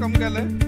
कम केलंय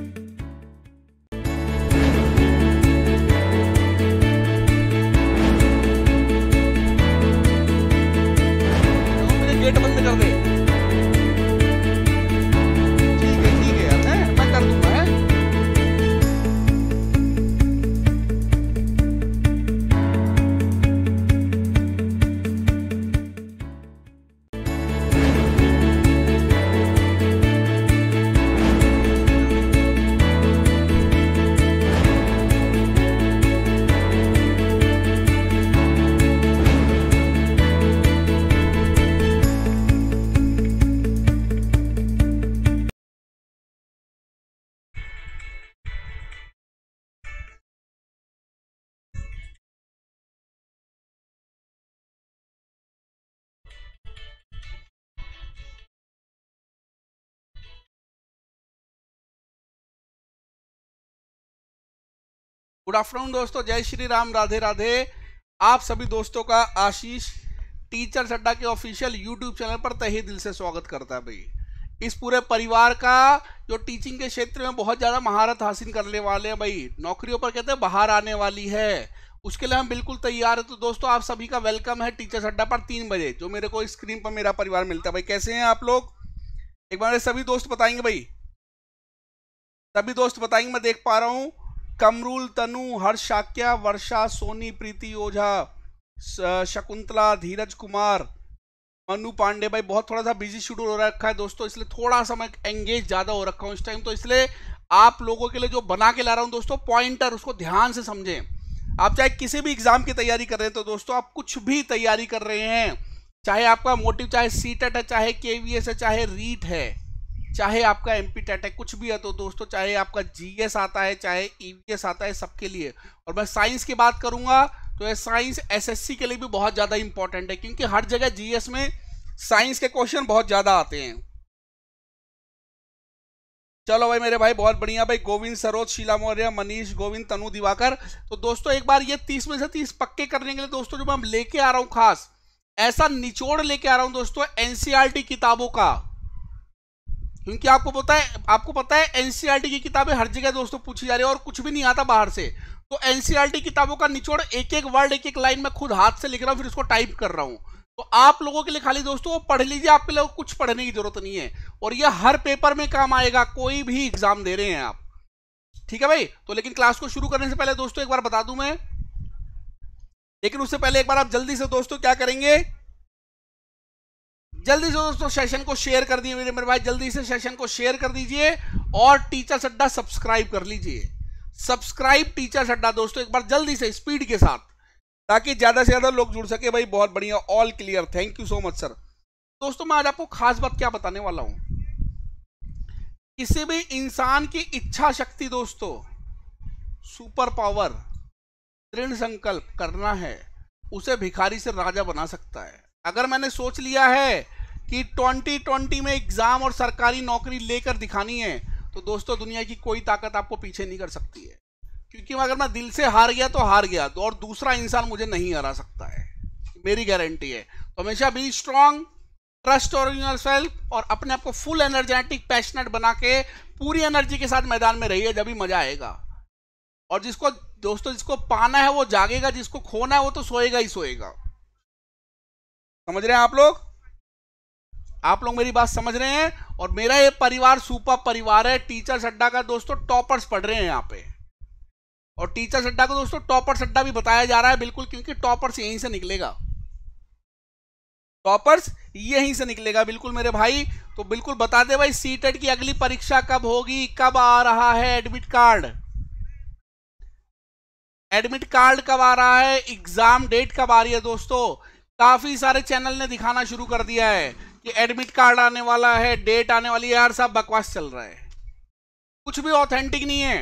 good afternoon दोस्तों जय श्री राम राधे राधे आप सभी दोस्तों का आशीष टीचर अड्डा के ऑफिशियल यूट्यूब चैनल पर तहे दिल से स्वागत करता है भाई इस पूरे परिवार का जो टीचिंग के क्षेत्र में बहुत ज़्यादा महारत हासिल करने वाले हैं भाई नौकरियों पर कहते हैं बाहर आने वाली है उसके लिए हम बिल्कुल तैयार है तो दोस्तों आप सभी का वेलकम है टीचर अड्डा पर तीन बजे जो मेरे को स्क्रीन पर मेरा परिवार मिलता है भाई कैसे हैं आप लोग एक बार सभी दोस्त बताएंगे भाई सभी दोस्त बताएंगे मैं देख पा रहा हूँ कमरुल तनु हर्ष शाक्या वर्षा सोनी प्रीति ओझा शकुंतला धीरज कुमार मनु पांडे भाई बहुत थोड़ा सा बिजी शेड्यूल हो रखा है दोस्तों इसलिए थोड़ा सा मैं एंगेज ज़्यादा हो रखा हूँ इस टाइम तो इसलिए आप लोगों के लिए जो बना के ला रहा हूँ दोस्तों पॉइंटर उसको ध्यान से समझें आप चाहे किसी भी एग्ज़ाम की तैयारी कर रहे हैं तो दोस्तों आप कुछ भी तैयारी कर रहे हैं चाहे आपका मोटिव चाहे सीटेट e है चाहे के है चाहे रीट e है चाहे आपका एम पी टेट है कुछ भी है तो दोस्तों चाहे आपका जीएस आता है चाहे ईवीएस e आता है सबके लिए और मैं साइंस की बात करूंगा तो ये साइंस एसएससी के लिए भी बहुत ज़्यादा इंपॉर्टेंट है क्योंकि हर जगह जीएस में साइंस के क्वेश्चन बहुत ज़्यादा आते हैं चलो भाई मेरे भाई बहुत बढ़िया भाई गोविंद सरोज शीला मौर्य मनीष गोविंद तनु दिवाकर तो दोस्तों एक बार ये तीस में से तीस पक्के करने के लिए दोस्तों जो मैं लेके आ रहा हूँ खास ऐसा निचोड़ लेके आ रहा हूँ दोस्तों एनसीआरटी e किताबों का क्योंकि आपको पता है आपको पता है एनसीईआरटी e की किताबें हर जगह दोस्तों पूछी जा रही है और कुछ भी नहीं आता बाहर से तो एनसीईआरटी e किताबों का निचोड़ एक एक वर्ड एक एक लाइन में खुद हाथ से लिख रहा हूँ फिर उसको टाइप कर रहा हूँ तो आप लोगों के लिए खाली दोस्तों पढ़ लीजिए आपके लिए कुछ पढ़ने की जरूरत नहीं है और यह हर पेपर में काम आएगा कोई भी एग्जाम दे रहे हैं आप ठीक है भाई तो लेकिन क्लास को शुरू करने से पहले दोस्तों एक बार बता दूं मैं लेकिन उससे पहले एक बार आप जल्दी से दोस्तों क्या करेंगे जल्दी से दोस्तों सेशन को शेयर कर दिए मेरे मेरे भाई जल्दी से सेशन को शेयर कर दीजिए और टीचर अड्डा सब्सक्राइब कर लीजिए सब्सक्राइब टीचर अड्डा दोस्तों एक बार जल्दी से स्पीड के साथ ताकि ज़्यादा से ज़्यादा लोग जुड़ सके भाई बहुत बढ़िया all clear thank you so much sir दोस्तों मैं आज आपको खास बात क्या बताने वाला हूं किसी भी इंसान की इच्छा शक्ति दोस्तों सुपर पावर दृढ़ संकल्प करना है उसे भिखारी से राजा बना सकता है अगर मैंने सोच लिया है कि 2020 में एग्जाम और सरकारी नौकरी लेकर दिखानी है तो दोस्तों दुनिया की कोई ताकत आपको पीछे नहीं कर सकती है क्योंकि अगर मैं दिल से हार गया तो हार गया और दूसरा इंसान मुझे नहीं हरा सकता है मेरी गारंटी है तो हमेशा बी स्ट्रांग ट्रस्ट और यूर सेल्फ और अपने आप को फुल एनर्जेटिक पैशनेट बना के पूरी एनर्जी के साथ मैदान में रहिए जब भी मजा आएगा और जिसको दोस्तों जिसको पाना है वो जागेगा जिसको खोना है वो तो सोएगा ही सोएगा समझ रहे हैं आप लोग आप लोग मेरी बात समझ रहे हैं और मेरा ये परिवार सुपर परिवार है टीचर अड्डा का दोस्तों टॉपर्स पढ़ रहे हैं यहाँ पे और टीचर अड्डा को दोस्तों टॉपर अड्डा भी बताया जा रहा है बिल्कुल क्योंकि टॉपर्स यहीं से निकलेगा टॉपर्स यहीं से निकलेगा बिल्कुल मेरे भाई तो बिल्कुल बता दे भाई सी e की अगली परीक्षा कब होगी कब आ रहा है एडमिट कार्ड एडमिट कार्ड कब आ रहा है एग्जाम डेट कब आ रही है दोस्तों काफी सारे चैनल ने दिखाना शुरू कर दिया है कि एडमिट कार्ड आने वाला है डेट आने वाली है यार सब बकवास चल रहा है कुछ भी ऑथेंटिक नहीं है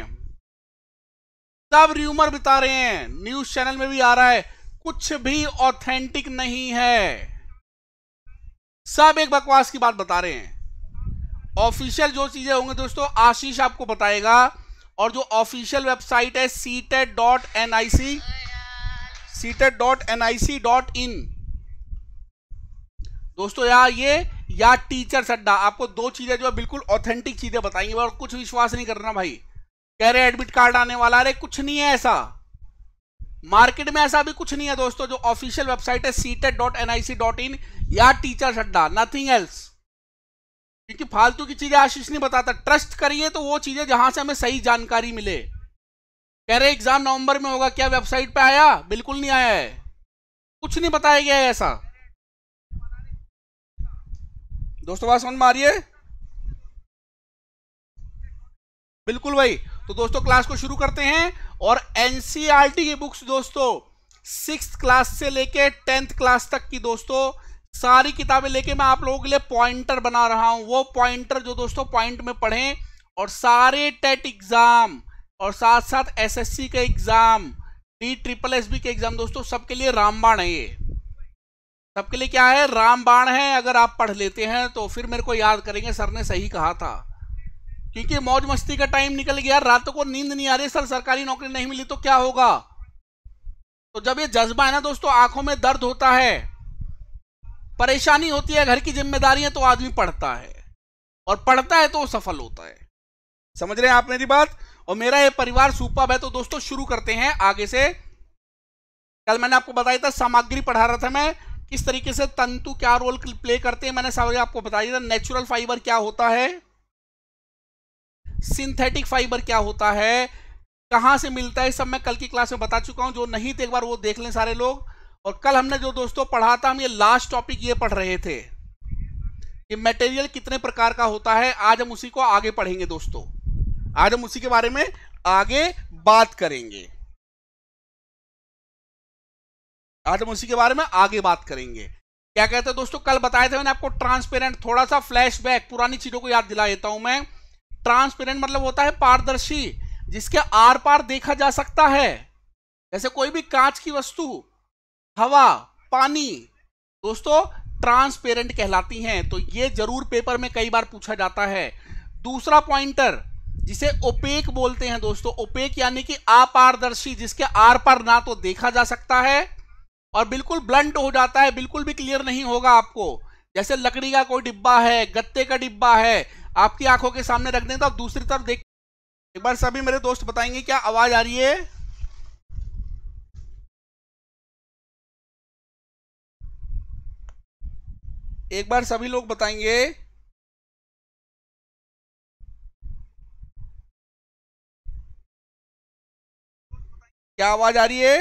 सब र्यूमर बिता रहे हैं न्यूज चैनल में भी आ रहा है कुछ भी ऑथेंटिक नहीं है सब एक बकवास की बात बता रहे हैं ऑफिशियल जो चीजें होंगी दोस्तों आशीष आपको बताएगा और जो ऑफिशियल वेबसाइट है C TET dot N I C C TET dot N I C dot in दोस्तों यार ये या टीचर अड्डा आपको दो चीजें जो है बिल्कुल ऑथेंटिक चीजें बताएंगे और कुछ विश्वास नहीं करना भाई कह रहे एडमिट कार्ड आने वाला अरे कुछ नहीं है ऐसा मार्केट में ऐसा भी कुछ नहीं है दोस्तों जो ऑफिशियल वेबसाइट है CTET dot N I C dot in या टीचर अड्डा नथिंग एल्स क्योंकि फालतू की चीजें आशीष नहीं बताता ट्रस्ट करिए तो वो चीजें जहां से हमें सही जानकारी मिले कह रहे एग्जाम नवंबर में होगा क्या वेबसाइट पे आया बिल्कुल नहीं आया है कुछ नहीं बताया गया है ऐसा दोस्तों बात समझ में आ रही है बिल्कुल भाई तो दोस्तों क्लास को शुरू करते हैं और एनसीआर e की बुक्स दोस्तों सिक्स क्लास से लेके टेंथ क्लास तक की दोस्तों सारी किताबें लेके मैं आप लोगों के लिए पॉइंटर बना रहा हूं वो पॉइंटर जो दोस्तों पॉइंट में पढ़ें और सारे टेट एग्जाम और साथ साथ एसएससी के exam D triple S B के एग्जाम दोस्तों सबके लिए रामबाण है ये सबके लिए क्या है रामबाण है अगर आप पढ़ लेते हैं तो फिर मेरे को याद करेंगे सर ने सही कहा था क्योंकि मौज मस्ती का टाइम निकल गया रात को नींद नहीं आ रही सर सरकारी नौकरी नहीं मिली तो क्या होगा तो जब ये जज्बा है ना दोस्तों आंखों में दर्द होता है परेशानी होती है घर की जिम्मेदारियां तो आदमी पढ़ता है और पढ़ता है तो सफल होता है समझ रहे हैं आप मेरी बात और मेरा ये परिवार सुपर है तो दोस्तों शुरू करते हैं आगे से कल मैंने आपको बताया था सामग्री पढ़ा रहा था मैं किस तरीके से तंतु क्या रोल प्ले करते हैं मैंने सारे आपको बता दिया था नेचुरल फाइबर क्या होता है सिंथेटिक फाइबर क्या होता है कहाँ से मिलता है सब मैं कल की क्लास में बता चुका हूँ जो नहीं थे एक बार वो देख लें सारे लोग और कल हमने जो दोस्तों पढ़ा था हम ये लास्ट टॉपिक ये पढ़ रहे थे कि मटेरियल कितने प्रकार का होता है आज हम उसी को आगे पढ़ेंगे दोस्तों आज हम उसी के बारे में आगे बात करेंगे आज हम उसी के बारे में आगे बात करेंगे क्या कहते हैं दोस्तों कल बताया था मैंने आपको ट्रांसपेरेंट थोड़ा सा फ्लैशबैक पुरानी चीजों को याद दिला देता हूं मैं ट्रांसपेरेंट मतलब होता है पारदर्शी जिसके आर पार देखा जा सकता है जैसे कोई भी कांच की वस्तु हवा पानी दोस्तों ट्रांसपेरेंट कहलाती हैं तो ये जरूर पेपर में कई बार पूछा जाता है दूसरा पॉइंटर जिसे ओपेक बोलते हैं दोस्तों ओपेक यानी कि अपारदर्शी जिसके आर पार ना तो देखा जा सकता है और बिल्कुल ब्लंट हो जाता है बिल्कुल भी क्लियर नहीं होगा आपको जैसे लकड़ी का कोई डिब्बा है गत्ते का डिब्बा है आपकी आंखों के सामने रख दें तो आप दूसरी तरफ देख एक बार सभी मेरे दोस्त बताएंगे क्या आवाज आ रही है एक बार सभी लोग बताएंगे क्या आवाज आ रही है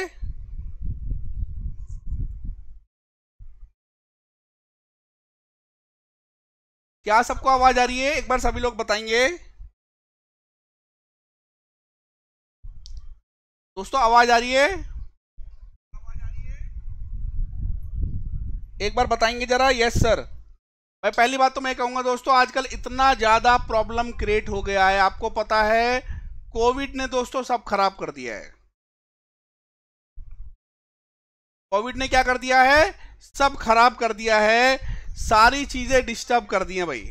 क्या सबको आवाज आ रही है एक बार सभी लोग बताएंगे दोस्तों आवाज आ रही है एक बार बताएंगे जरा यस सर मैं पहली बात तो मैं कहूंगा दोस्तों आजकल इतना ज्यादा प्रॉब्लम क्रिएट हो गया है आपको पता है कोविड ने दोस्तों सब खराब कर दिया है कोविड ने क्या कर दिया है सब खराब कर दिया है सारी चीजें डिस्टर्ब कर दी हैं भाई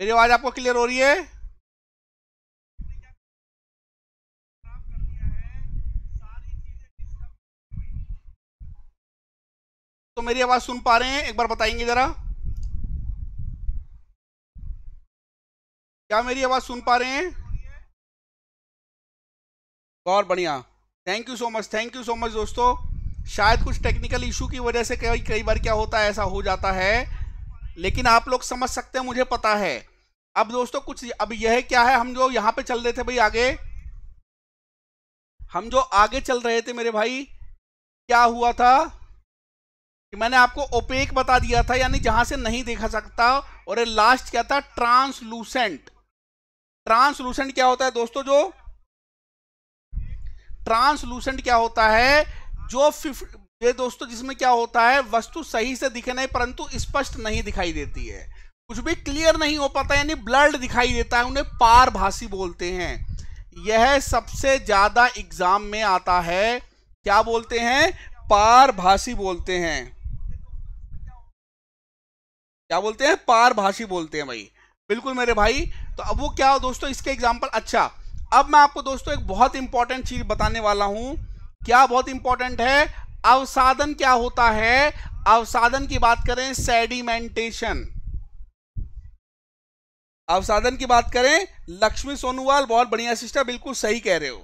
मेरी आवाज आपको क्लियर हो रही है तो मेरी आवाज सुन पा रहे हैं एक बार बताएंगे जरा क्या मेरी आवाज सुन पा रहे हैं और बढ़िया thank you so much thank you so much दोस्तों शायद कुछ टेक्निकल इशू की वजह से कई कई बार क्या होता है ऐसा हो जाता है लेकिन आप लोग समझ सकते हैं मुझे पता है अब दोस्तों कुछ अब यह क्या है हम जो यहाँ पे चल रहे थे भाई आगे हम जो आगे चल रहे थे मेरे भाई क्या हुआ था कि मैंने आपको ओपेक बता दिया था यानी जहां से नहीं देखा सकता और ये लास्ट क्या था ट्रांसलूसेंट ट्रांसलूसेंट क्या होता है दोस्तों जो ट्रांसलूसेंट क्या होता है जो ये दोस्तों जिसमें क्या होता है वस्तु सही से दिखे नहीं परंतु स्पष्ट नहीं दिखाई देती है कुछ भी क्लियर नहीं हो पाता यानी ब्लर्ड दिखाई देता है उन्हें पारभाषी बोलते हैं यह सबसे ज्यादा एग्जाम में आता है क्या बोलते हैं पारभाषी बोलते हैं क्या बोलते हैं पारभाषी बोलते हैं भाई बिल्कुल मेरे भाई तो अब वो क्या हो दोस्तों इसके एग्जाम्पल अच्छा अब मैं आपको दोस्तों एक बहुत इंपॉर्टेंट चीज बताने वाला हूं क्या बहुत इंपॉर्टेंट है अवसादन क्या होता है अवसादन की बात करें सेडिमेंटेशन अवसादन की बात करें लक्ष्मी सोनोवाल बहुत बढ़िया सिस्टर बिल्कुल सही कह रहे हो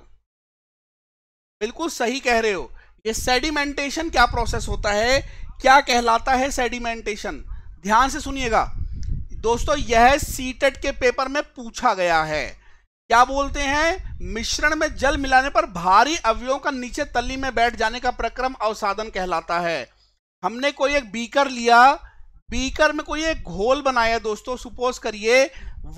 बिल्कुल सही कह रहे हो ये सेडिमेंटेशन क्या प्रोसेस होता है क्या कहलाता है सेडिमेंटेशन ध्यान से सुनिएगा दोस्तों यह सीटेट के पेपर में पूछा गया है क्या बोलते हैं मिश्रण में जल मिलाने पर भारी अवयवों का नीचे तली में बैठ जाने का प्रक्रम अवसाधन कहलाता है हमने कोई एक बीकर लिया बीकर में कोई एक घोल बनाया दोस्तों सुपोज करिए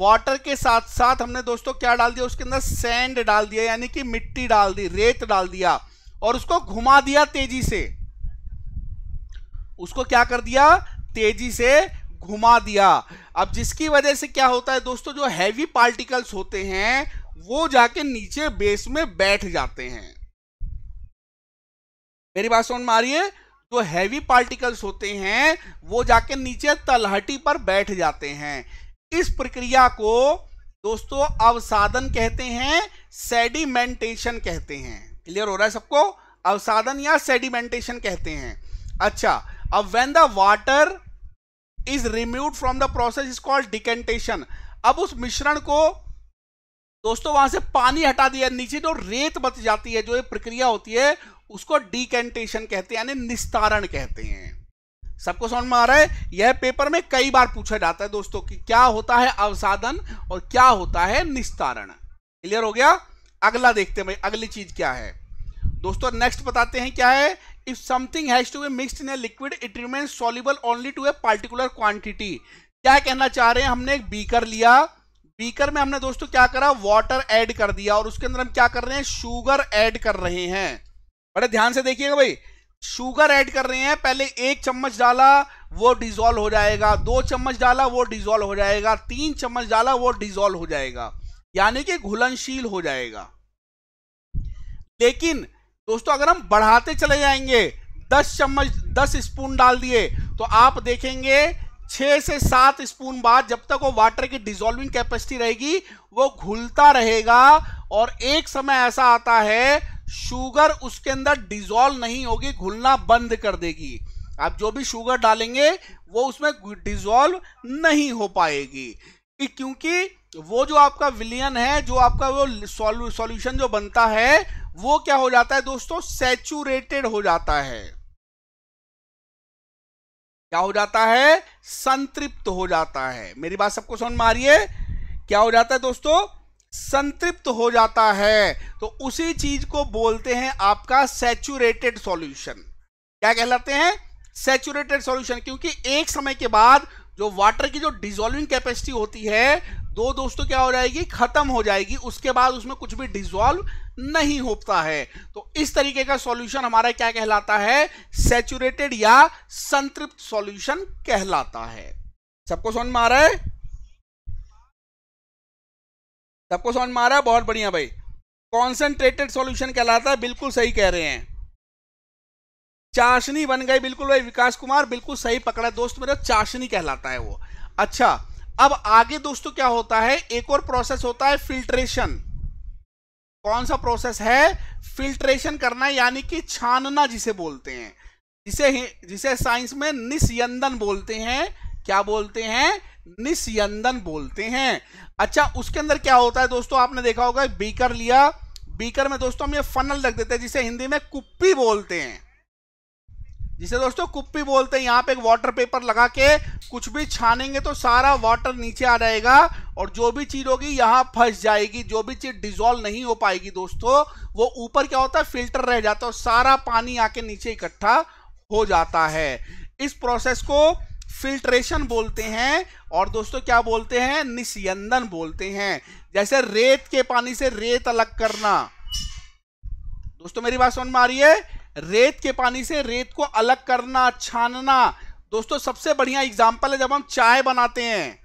वाटर के साथ साथ हमने दोस्तों क्या डाल दिया उसके अंदर सैंड डाल दिया यानी कि मिट्टी डाल दी रेत डाल दिया और उसको घुमा दिया तेजी से उसको क्या कर दिया तेजी से घुमा दिया अब जिसकी वजह से क्या होता है दोस्तों जो हैवी पार्टिकल्स होते हैं वो जाके नीचे बेस में बैठ जाते हैं मेरी बात सुन मारिए जो हैवी पार्टिकल्स होते हैं वो जाके नीचे तलहटी पर बैठ जाते हैं इस प्रक्रिया को दोस्तों अवसादन कहते हैं सेडिमेंटेशन कहते हैं क्लियर हो रहा है सबको अवसादन या सेडिमेंटेशन कहते हैं अच्छा अब when the water is removed from the process is called decantation अब उस मिश्रण को दोस्तों वहां से पानी हटा दिया नीचे जो रेत बच जाती है जो ये प्रक्रिया होती है उसको डिकेंटेशन कहते हैं यानी निस्तारण कहते हैं सबको समझ में आ रहा है यह पेपर में कई बार पूछा जाता है दोस्तों कि क्या होता है अवसाधन और क्या होता है निस्तारण क्लियर हो गया अगला देखते हैं भाई अगली चीज क्या है दोस्तों नेक्स्ट बताते हैं क्या है if something has to be mixed in a liquid it remains soluble only to a particular quantity क्या कहना चाह रहे हैं हमने एक बीकर लिया बीकर में हमने दोस्तों क्या करा वाटर ऐड कर दिया और उसके अंदर हम क्या कर रहे हैं शुगर ऐड कर रहे हैं बड़े ध्यान से देखिएगा भाई शुगर ऐड कर रहे हैं पहले एक चम्मच डाला वो डिजोल्व हो जाएगा दो चम्मच डाला वो डिजोल्व हो जाएगा तीन चम्मच डाला वो डिजोल्व हो जाएगा यानी कि घुलनशील हो जाएगा लेकिन दोस्तों अगर हम बढ़ाते चले जाएंगे दस चम्मच दस स्पून डाल दिए तो आप देखेंगे छः से सात स्पून बाद जब तक वो वाटर की डिजोल्विंग कैपेसिटी रहेगी वो घुलता रहेगा और एक समय ऐसा आता है शुगर उसके अंदर डिजोल्व नहीं होगी घुलना बंद कर देगी आप जो भी शुगर डालेंगे वो उसमें डिजोल्व नहीं हो पाएगी क्योंकि वो जो आपका विलियन है जो आपका वो सॉल्यूशन जो बनता है वो क्या हो जाता है दोस्तों सेचुरेटेड हो जाता है क्या हो जाता है संतृप्त हो जाता है मेरी बात सबको समझ में आ रही है क्या हो जाता है दोस्तों संतृप्त हो जाता है तो उसी चीज को बोलते हैं आपका सेचुरेटेड सॉल्यूशन क्या कहलाते हैं सेचुरेटेड सॉल्यूशन क्योंकि एक समय के बाद जो वाटर की जो डिजोल्विंग कैपेसिटी होती है दो दोस्तों क्या हो जाएगी खत्म हो जाएगी उसके बाद उसमें कुछ भी डिजोल्व नहीं होता है तो इस तरीके का सॉल्यूशन हमारा क्या कहलाता है सेचुरेटेड या संतृप्त सॉल्यूशन कहलाता है सबको समझ में आ रहा है सबको समझ में आ रहा है बहुत बढ़िया भाई कॉन्सेंट्रेटेड सॉल्यूशन कहलाता है बिल्कुल सही कह रहे हैं चाशनी बन गई बिल्कुल भाई विकास कुमार बिल्कुल सही पकड़ा दोस्त मेरा चाशनी कहलाता है वो अच्छा अब आगे दोस्तों क्या होता है एक और प्रोसेस होता है फिल्ट्रेशन कौन सा प्रोसेस है फिल्ट्रेशन करना यानी कि छानना जिसे बोलते हैं जिसे जिसे साइंस में निस्यंदन बोलते हैं क्या बोलते हैं निस्यंदन बोलते हैं अच्छा उसके अंदर क्या होता है दोस्तों आपने देखा होगा बीकर लिया बीकर में दोस्तों हम ये फनल रख देते हैं जिसे हिंदी में कुप्पी बोलते हैं जिसे दोस्तों कुप्पी बोलते हैं यहाँ पे एक वाटर पेपर लगा के कुछ भी छानेंगे तो सारा वाटर नीचे आ जाएगा और जो भी चीज होगी यहाँ फंस जाएगी जो भी चीज डिजोल्व नहीं हो पाएगी दोस्तों वो ऊपर क्या होता है फिल्टर रह जाता है और सारा पानी आके नीचे इकट्ठा हो जाता है इस प्रोसेस को फिल्ट्रेशन बोलते हैं और दोस्तों क्या बोलते हैं निस्यंदन बोलते हैं जैसे रेत के पानी से रेत अलग करना दोस्तों मेरी बात समझ में आ रही है रेत के पानी से रेत को अलग करना छानना दोस्तों सबसे बढ़िया एग्जाम्पल है जब हम चाय बनाते हैं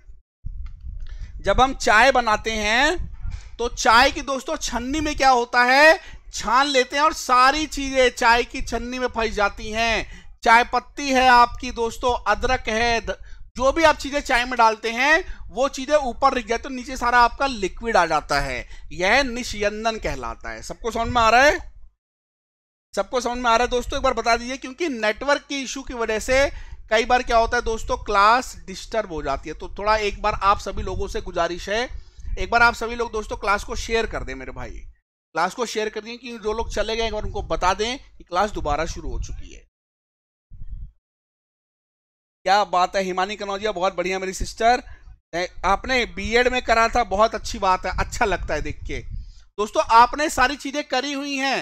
जब हम चाय बनाते हैं तो चाय की दोस्तों छन्नी में क्या होता है छान लेते हैं और सारी चीजें चाय की छन्नी में फंस जाती हैं चाय पत्ती है आपकी दोस्तों अदरक है जो भी आप चीजें चाय में डालते हैं वो चीजें ऊपर रिक जाती है तो नीचे सारा आपका लिक्विड आ जाता है यह निष्यंदन कहलाता है सबको समझ में आ रहा है सबको समझ में आ रहा है दोस्तों एक बार बता दीजिए क्योंकि नेटवर्क के इशू की वजह से कई बार क्या होता है दोस्तों क्लास डिस्टर्ब हो जाती है तो थोड़ा एक बार आप सभी लोगों से गुजारिश है एक बार आप सभी लोग दोस्तों क्लास को शेयर कर दें मेरे भाई क्लास को शेयर कर दें कि जो लोग चले गए एक बार उनको बता दें कि क्लास दोबारा शुरू हो चुकी है क्या बात है हिमानी कनौजिया बहुत बढ़िया मेरी सिस्टर आपने बी में करा था बहुत अच्छी बात है अच्छा लगता है देख के दोस्तों आपने सारी चीजें करी हुई हैं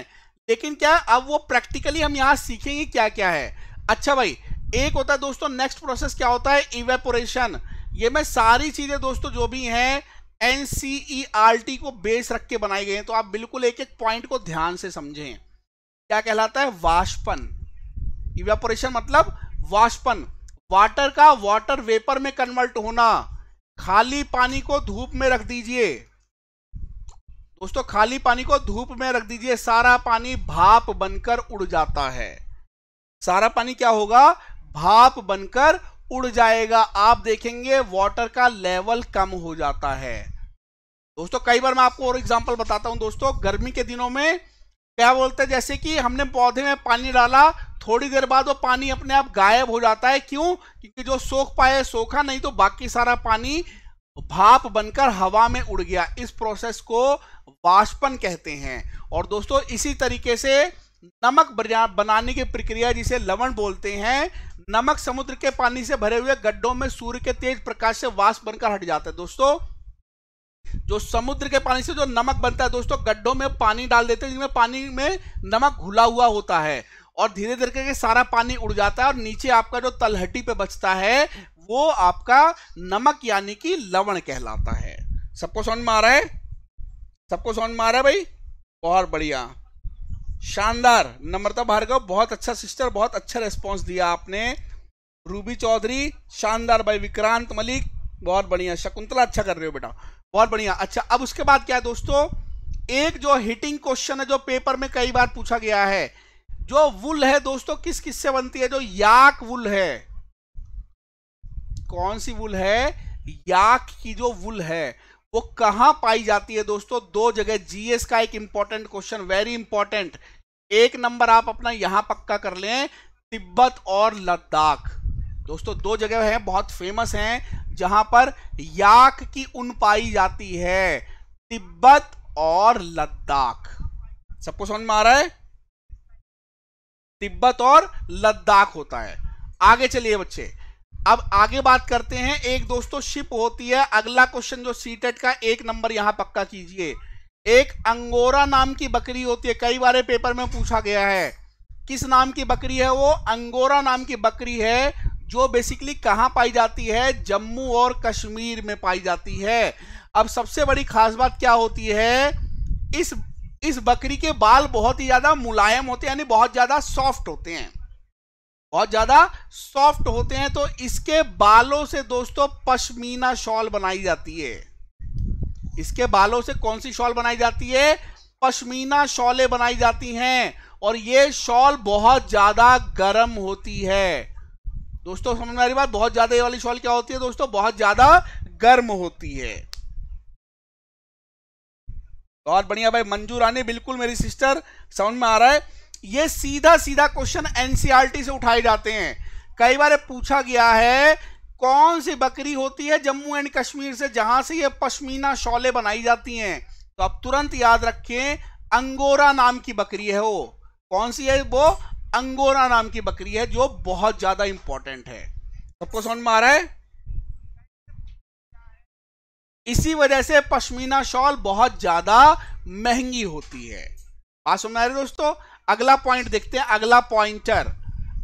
लेकिन क्या अब वो प्रैक्टिकली हम यहां सीखेंगे क्या क्या है अच्छा भाई एक होता है दोस्तों नेक्स्ट प्रोसेस क्या होता है इवेपोरेशन ये मैं सारी चीजें दोस्तों जो भी हैं एन e को बेस रख के बनाई गई हैं तो आप बिल्कुल एक एक पॉइंट को ध्यान से समझें क्या कहलाता है वाष्पन इवेपोरेशन मतलब वाष्पन वाटर का वाटर वेपर में कन्वर्ट होना खाली पानी को धूप में रख दीजिए दोस्तों खाली पानी को धूप में रख दीजिए सारा पानी भाप बनकर उड़ जाता है सारा पानी क्या होगा भाप बनकर उड़ जाएगा आप देखेंगे वाटर का लेवल कम हो जाता है दोस्तों कई बार मैं आपको और एग्जांपल बताता हूं दोस्तों गर्मी के दिनों में क्या बोलते हैं जैसे कि हमने पौधे में पानी डाला थोड़ी देर बाद वो पानी अपने आप गायब हो जाता है क्यों क्योंकि जो सोख पाए सोखा नहीं तो बाकी सारा पानी भाप बनकर हवा में उड़ गया इस प्रोसेस को वाष्पन कहते हैं और दोस्तों इसी तरीके से नमक बनाने की प्रक्रिया जिसे लवण बोलते हैं नमक समुद्र के पानी से भरे हुए गड्ढों में सूर्य के तेज प्रकाश से वाष्प बनकर हट जाता है दोस्तों जो समुद्र के पानी से जो नमक बनता है दोस्तों गड्ढों में पानी डाल देते हैं जिनमें पानी में नमक घुला हुआ होता है और धीरे धीरे करके सारा पानी उड़ जाता है और नीचे आपका जो तलहटी पे बचता है वो आपका नमक यानी कि लवण कहलाता है सबको समझ में आ रहा है सबको समझ में आ रहा है भाई बहुत बढ़िया शानदार नम्रता भार्गव बहुत अच्छा सिस्टर बहुत अच्छा रेस्पॉन्स दिया आपने रूबी चौधरी शानदार भाई विक्रांत मलिक बहुत बढ़िया शकुंतला अच्छा कर रहे हो बेटा बहुत बढ़िया अच्छा अब उसके बाद क्या है दोस्तों एक जो हिटिंग क्वेश्चन है जो पेपर में कई बार पूछा गया है जो वुल है दोस्तों किस किस से बनती है जो याक वुल है कौन सी वुल है याक की जो वुल है वो कहां पाई जाती है दोस्तों दो जगह जीएस का एक इंपॉर्टेंट क्वेश्चन वेरी इंपॉर्टेंट एक नंबर आप अपना यहां पक्का कर लें तिब्बत और लद्दाख दोस्तों दो जगह हैं बहुत फेमस हैं जहां पर याक की उन पाई जाती है तिब्बत और लद्दाख सबको समझ में आ रहा है तिब्बत और लद्दाख होता है आगे चलिए बच्चे अब आगे बात करते हैं एक दोस्तों शिप होती है अगला क्वेश्चन जो सीटेट e का एक नंबर यहां पक्का कीजिए एक अंगोरा नाम की बकरी होती है कई बार पेपर में पूछा गया है किस नाम की बकरी है वो अंगोरा नाम की बकरी है जो बेसिकली कहाँ पाई जाती है जम्मू और कश्मीर में पाई जाती है अब सबसे बड़ी खास बात क्या होती है इस इस बकरी के बाल बहुत ही ज़्यादा मुलायम होते हैं यानी बहुत ज़्यादा सॉफ्ट होते हैं बहुत ज्यादा सॉफ्ट होते हैं तो इसके बालों से दोस्तों पश्मीना शॉल बनाई जाती है इसके बालों से कौन सी शॉल बनाई जाती है पश्मीना शॉलें बनाई जाती हैं और ये शॉल बहुत ज्यादा गर्म होती है दोस्तों समझ में आ रही बात बहुत ज्यादा ये वाली शॉल क्या होती है दोस्तों बहुत ज्यादा गर्म होती है और बढ़िया भाई मंजू रानी बिल्कुल मेरी सिस्टर समझ में आ रहा है ये सीधा सीधा क्वेश्चन एनसीआरटी से उठाए जाते हैं कई बार पूछा गया है कौन सी बकरी होती है जम्मू एंड कश्मीर से जहां से ये पश्मीना शॉले बनाई जाती हैं तो आप तुरंत याद रखें अंगोरा नाम की बकरी है वो कौन सी है वो अंगोरा नाम की बकरी है जो बहुत ज्यादा इंपॉर्टेंट है सबको समझ में आ रहा है इसी वजह से पश्मीना शॉल बहुत ज्यादा महंगी होती है बात सुन आ रही दोस्तों अगला पॉइंट देखते हैं अगला पॉइंटर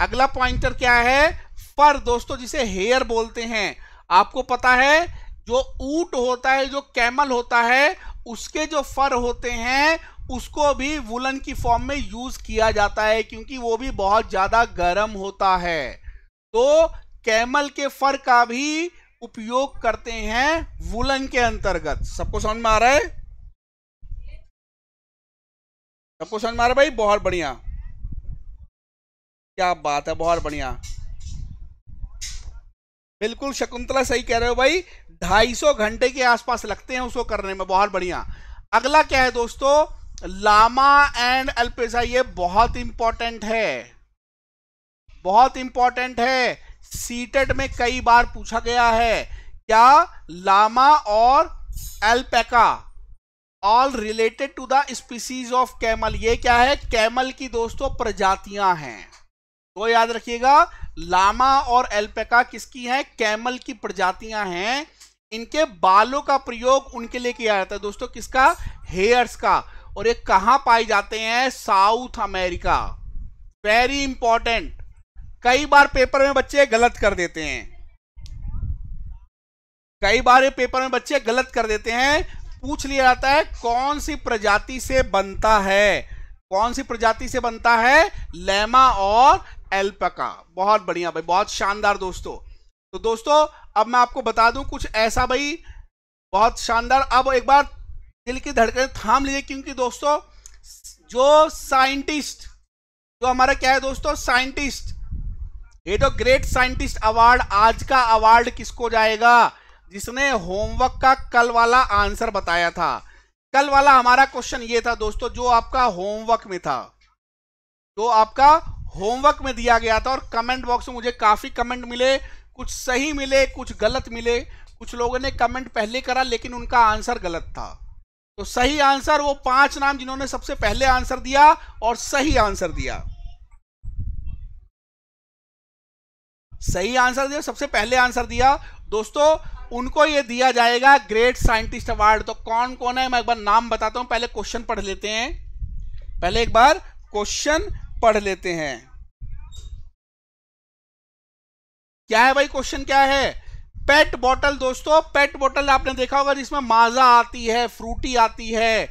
अगला पॉइंटर क्या है फर दोस्तों जिसे हेयर बोलते हैं आपको पता है जो ऊट होता है जो कैमल होता है उसके जो फर होते हैं उसको भी वुलन की फॉर्म में यूज किया जाता है क्योंकि वो भी बहुत ज्यादा गर्म होता है तो कैमल के फर का भी उपयोग करते हैं वुलन के अंतर्गत सबको समझ में आ रहा है सबको समझ मारे भाई बहुत बढ़िया क्या बात है बहुत बढ़िया बिल्कुल शकुंतला सही कह रहे हो भाई ढाई सौ घंटे के आसपास लगते हैं उसको करने में बहुत बढ़िया अगला क्या है दोस्तों लामा एंड अल्पेजा ये बहुत इंपॉर्टेंट है बहुत इंपॉर्टेंट है सीटेड में कई बार पूछा गया है क्या लामा और alpaca all related to the species of camel ये क्या है कैमल की दोस्तों प्रजातियां हैं तो याद रखिएगा लामा और एल्पेका किसकी हैं कैमल की प्रजातियां हैं इनके बालों का प्रयोग उनके लिए किया जाता है दोस्तों किसका हेयर्स का और ये कहाँ पाए जाते हैं साउथ अमेरिका वेरी इंपॉर्टेंट कई बार पेपर में बच्चे गलत कर देते हैं कई बार ये पेपर में बच्चे गलत कर देते हैं पूछ लिया जाता है कौन सी प्रजाति से बनता है कौन सी प्रजाति से बनता है लेमा और एल्पका बहुत बढ़िया भाई बहुत शानदार दोस्तों तो दोस्तों अब मैं आपको बता दूं कुछ ऐसा भाई बहुत शानदार अब एक बार दिल की धड़कन थाम लीजिए क्योंकि दोस्तों जो साइंटिस्ट जो हमारा क्या है दोस्तों साइंटिस्ट ये तो ग्रेट साइंटिस्ट अवार्ड आज का अवार्ड किसको जाएगा जिसने होमवर्क का कल वाला आंसर बताया था कल वाला हमारा क्वेश्चन ये था दोस्तों जो आपका होमवर्क में था जो आपका होमवर्क में दिया गया था और कमेंट बॉक्स में मुझे काफी कमेंट मिले कुछ सही मिले कुछ गलत मिले कुछ लोगों ने कमेंट पहले करा लेकिन उनका आंसर गलत था तो सही आंसर वो पांच नाम जिन्होंने सबसे पहले आंसर दिया और सही आंसर दिया सही आंसर दिया सबसे पहले आंसर दिया दोस्तों उनको ये दिया जाएगा ग्रेट साइंटिस्ट अवार्ड तो कौन कौन है मैं एक बार नाम बताता हूं पहले क्वेश्चन पढ़ लेते हैं पहले एक बार क्वेश्चन पढ़ लेते हैं क्या है भाई क्वेश्चन क्या है पेट बोतल दोस्तों पेट बोतल आपने देखा होगा जिसमें माजा आती है फ्रूटी आती है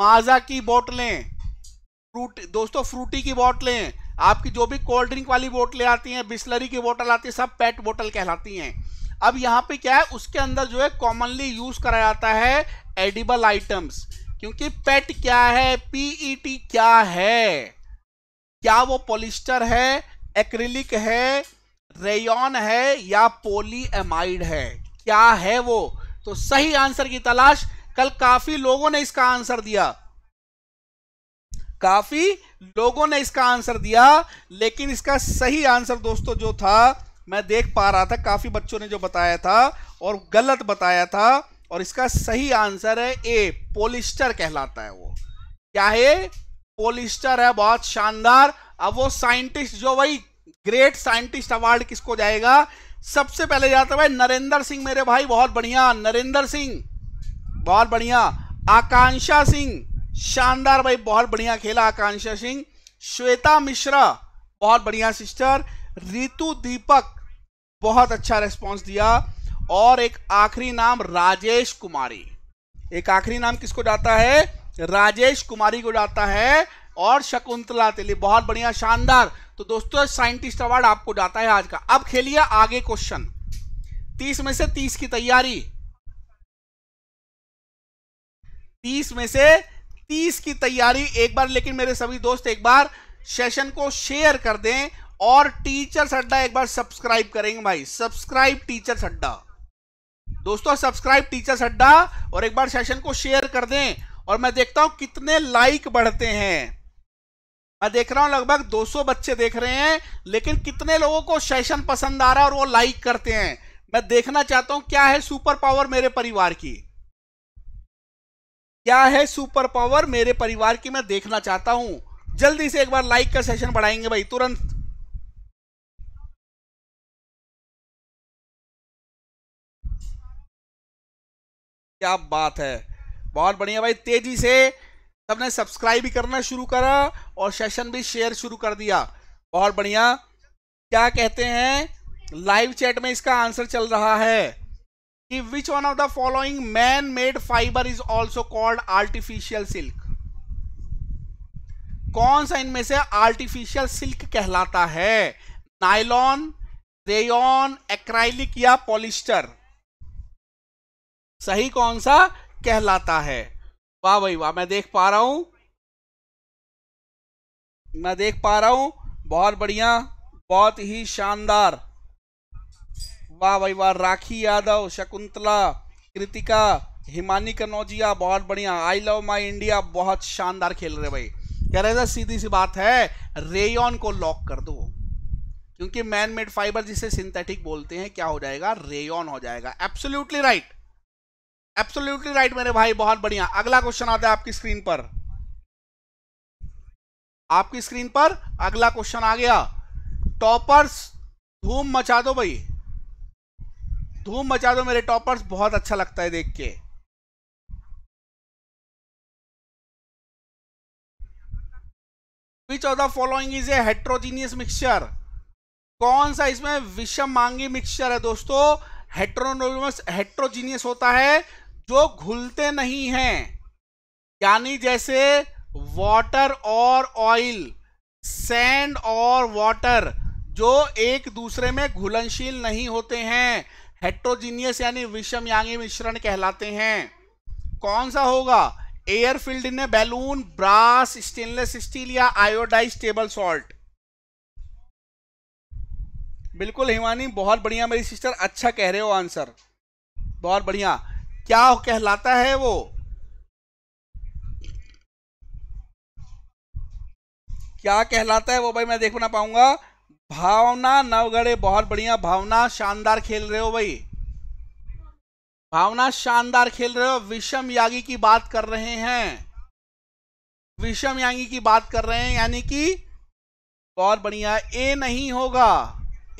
माजा की बोटलें फ्रूट दोस्तों फ्रूटी की बोटलें आपकी जो भी कोल्ड ड्रिंक वाली बोटलें आती हैं बिस्लरी की बोटल आती है सब पेट बोटल कहलाती हैं अब यहाँ पे क्या है उसके अंदर जो है कॉमनली यूज करा जाता है एडिबल आइटम्स क्योंकि पेट क्या है पीईटी e क्या है क्या वो पोलिस्टर है एक्रिलिक है रेयन है या पोलीएमाइड है क्या है वो तो सही आंसर की तलाश कल काफी लोगों ने इसका आंसर दिया काफी लोगों ने इसका आंसर दिया लेकिन इसका सही आंसर दोस्तों जो था मैं देख पा रहा था काफी बच्चों ने जो बताया था और गलत बताया था और इसका सही आंसर है ए पोलिस्टर कहलाता है वो क्या है पोलिस्टर है बहुत शानदार अब वो साइंटिस्ट जो भाई ग्रेट साइंटिस्ट अवार्ड किसको जाएगा सबसे पहले जाता है भाई नरेंद्र सिंह मेरे भाई बहुत बढ़िया नरेंद्र सिंह बहुत बढ़िया आकांक्षा सिंह शानदार भाई बहुत बढ़िया खेला आकांक्षा सिंह श्वेता मिश्रा बहुत बढ़िया सिस्टर रितु दीपक बहुत अच्छा रेस्पॉन्स दिया और एक आखिरी नाम राजेश कुमारी एक आखिरी नाम किसको जाता है राजेश कुमारी को जाता है और शकुंतला तेली बहुत बढ़िया शानदार तो दोस्तों साइंटिस्ट अवार्ड आपको जाता है आज का अब खेलिए आगे क्वेश्चन तीस में से तीस की तैयारी तीस में से तीस की तैयारी एक बार लेकिन मेरे सभी दोस्त एक बार सेशन को शेयर कर दें और टीचर अड्डा एक बार सब्सक्राइब करेंगे भाई सब्सक्राइब टीचर अड्डा दोस्तों सब्सक्राइब टीचर अड्डा और एक बार सेशन को शेयर कर दें और मैं देखता हूं कितने लाइक बढ़ते हैं मैं देख रहा हूं लगभग 200 बच्चे देख रहे हैं लेकिन कितने लोगों को सेशन पसंद आ रहा है और वो लाइक करते हैं मैं देखना चाहता हूं क्या है सुपर पावर मेरे परिवार की क्या है सुपर पावर मेरे परिवार की मैं देखना चाहता हूं जल्दी से एक बार लाइक का सेशन बढ़ाएंगे भाई तुरंत क्या बात है बहुत बढ़िया भाई तेजी से सबने सब्सक्राइब भी करना शुरू करा और सेशन भी शेयर शुरू कर दिया बहुत बढ़िया क्या कहते हैं लाइव चैट में इसका आंसर चल रहा है कि which one of the following man made fibre is also called artificial silk कौन सा इनमें से आर्टिफिशियल सिल्क कहलाता है नाइलॉन रेयन एक्राइलिक या पॉलिस्टर सही कौन सा कहलाता है वाह भाई वाह मैं देख पा रहा हूं मैं देख पा रहा हूं बहुत बढ़िया बहुत ही शानदार वाह भाई वाह राखी यादव शकुंतला कृतिका हिमानी कनौजिया बहुत बढ़िया आई लव माई इंडिया बहुत शानदार खेल रहे भाई कह रहे थे सीधी सी बात है रेयन को लॉक कर दो क्योंकि मैन मेड फाइबर जिसे सिंथेटिक बोलते हैं क्या हो जाएगा रेयन हो जाएगा एब्सोल्युटली राइट एब्सोल्युटली राइट मेरे भाई बहुत बढ़िया अगला क्वेश्चन आता है आपकी स्क्रीन पर आपकी स्क्रीन पर अगला क्वेश्चन आ गया टॉपर्स धूम मचा दो भाई धूम मचा दो मेरे टॉपर्स बहुत अच्छा लगता है देख के which of the following is a heterogeneous mixture कौन सा इसमें विषम मांगी मिक्सचर है दोस्तों हेट्रोनोमस हेट्रोजीनियस होता है जो घुलते नहीं हैं यानी जैसे वाटर और ऑयल सैंड और वाटर जो एक दूसरे में घुलनशील नहीं होते हैं हेट्रोजीनियस यानी विषम यांगी मिश्रण कहलाते हैं कौन सा होगा air filled in balloon brass stainless steel या आयोडाइज टेबल सॉल्ट बिल्कुल हिमानी बहुत बढ़िया मेरी सिस्टर अच्छा कह रहे हो आंसर बहुत बढ़िया क्या कहलाता है वो क्या कहलाता है वो भाई मैं देख ना पाऊंगा भावना नवगढ़े बहुत बढ़िया भावना शानदार खेल रहे हो भाई भावना शानदार खेल रहे हो विषम यागी की बात कर रहे हैं विषम यागी की बात कर रहे हैं यानी कि बहुत बढ़िया ए नहीं होगा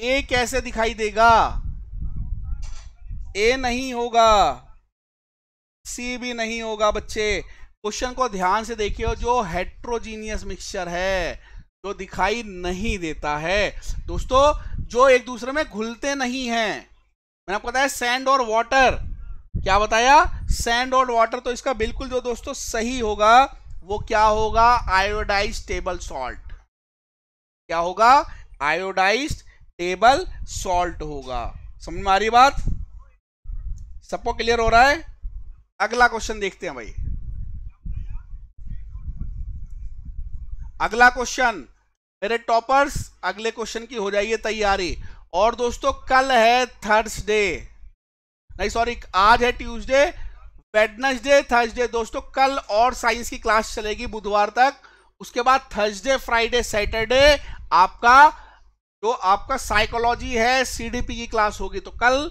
ए कैसे दिखाई देगा ए नहीं होगा सी भी नहीं होगा बच्चे क्वेश्चन को ध्यान से देखिए जो हेट्रोजीनियस मिक्सचर है जो दिखाई नहीं देता है दोस्तों जो एक दूसरे में घुलते नहीं हैं मैंने आपको बताया सैंड और वाटर क्या बताया सैंड और वाटर तो इसका बिल्कुल जो दोस्तों सही होगा वो क्या होगा आयोडाइज टेबल सॉल्ट क्या होगा आयोडाइज टेबल सॉल्ट होगा समझ में आ रही बात सबको क्लियर हो रहा है अगला क्वेश्चन देखते हैं भाई अगला क्वेश्चन मेरे टॉपर्स अगले क्वेश्चन की हो जाइए तैयारी और दोस्तों कल है थर्सडे नहीं सॉरी आज है ट्यूसडे वेडनसडे थर्सडे दोस्तों कल और साइंस की क्लास चलेगी बुधवार तक उसके बाद थर्सडे फ्राइडे सैटरडे आपका जो आपका साइकोलॉजी है सीडीपी की क्लास होगी तो कल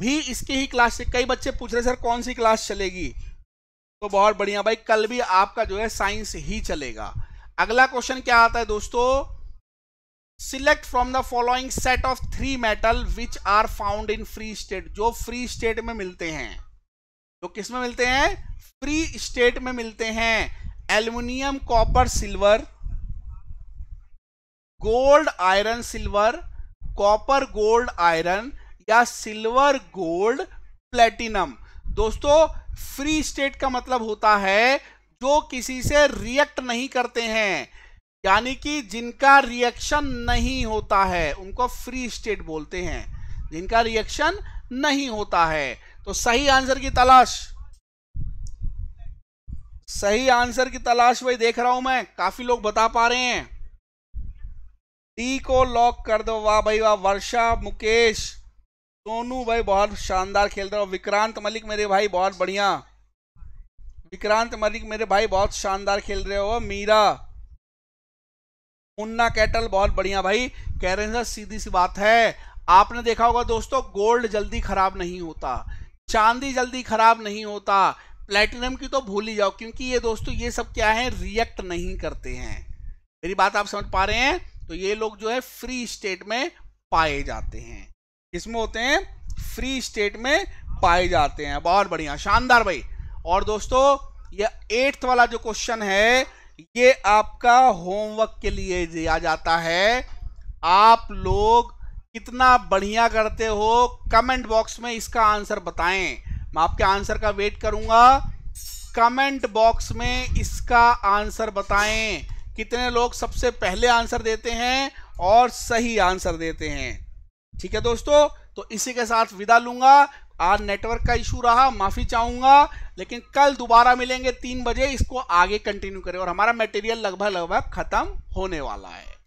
भी इसकी ही क्लास कई बच्चे पूछ रहे सर कौन सी क्लास चलेगी तो बहुत बढ़िया भाई कल भी आपका जो है साइंस ही चलेगा अगला क्वेश्चन क्या आता है दोस्तों select from the following set of three metal which are found in free state जो फ्री स्टेट में मिलते हैं जो किस में मिलते हैं फ्री स्टेट में मिलते हैं aluminium copper silver gold iron silver copper gold iron या सिल्वर गोल्ड प्लेटिनम दोस्तों फ्री स्टेट का मतलब होता है जो किसी से रिएक्ट नहीं करते हैं यानी कि जिनका रिएक्शन नहीं होता है उनको फ्री स्टेट बोलते हैं जिनका रिएक्शन नहीं होता है तो सही आंसर की तलाश सही आंसर की तलाश वही देख रहा हूं मैं काफी लोग बता पा रहे हैं डी को लॉक कर दो वाह भाई वाह वर्षा मुकेश सोनू भाई बहुत शानदार खेल रहे हो विक्रांत मलिक मेरे भाई बहुत बढ़िया विक्रांत मलिक मेरे भाई बहुत शानदार खेल रहे हो मीरा मुन्ना कैटल बहुत बढ़िया भाई कह रहे हैं सीधी सी बात है आपने देखा होगा दोस्तों गोल्ड जल्दी खराब नहीं होता चांदी जल्दी खराब नहीं होता प्लेटिनम की तो भूल ही जाओ क्योंकि ये दोस्तों ये सब क्या है रिएक्ट नहीं करते हैं मेरी बात आप समझ पा रहे हैं तो ये लोग जो है फ्री स्टेट में पाए जाते हैं किसमें होते हैं फ्री स्टेट में पाए जाते हैं बहुत बढ़िया शानदार भाई और दोस्तों ये एट्थ वाला जो क्वेश्चन है ये आपका होमवर्क के लिए दिया जाता है आप लोग कितना बढ़िया करते हो कमेंट बॉक्स में इसका आंसर बताएं मैं आपके आंसर का वेट करूंगा कमेंट बॉक्स में इसका आंसर बताएं कितने लोग सबसे पहले आंसर देते हैं और सही आंसर देते हैं ठीक है दोस्तों तो इसी के साथ विदा लूंगा आज नेटवर्क का इशू रहा माफ़ी चाहूँगा लेकिन कल दोबारा मिलेंगे तीन बजे इसको आगे कंटिन्यू करें और हमारा मटेरियल लगभग लगभग ख़त्म होने वाला है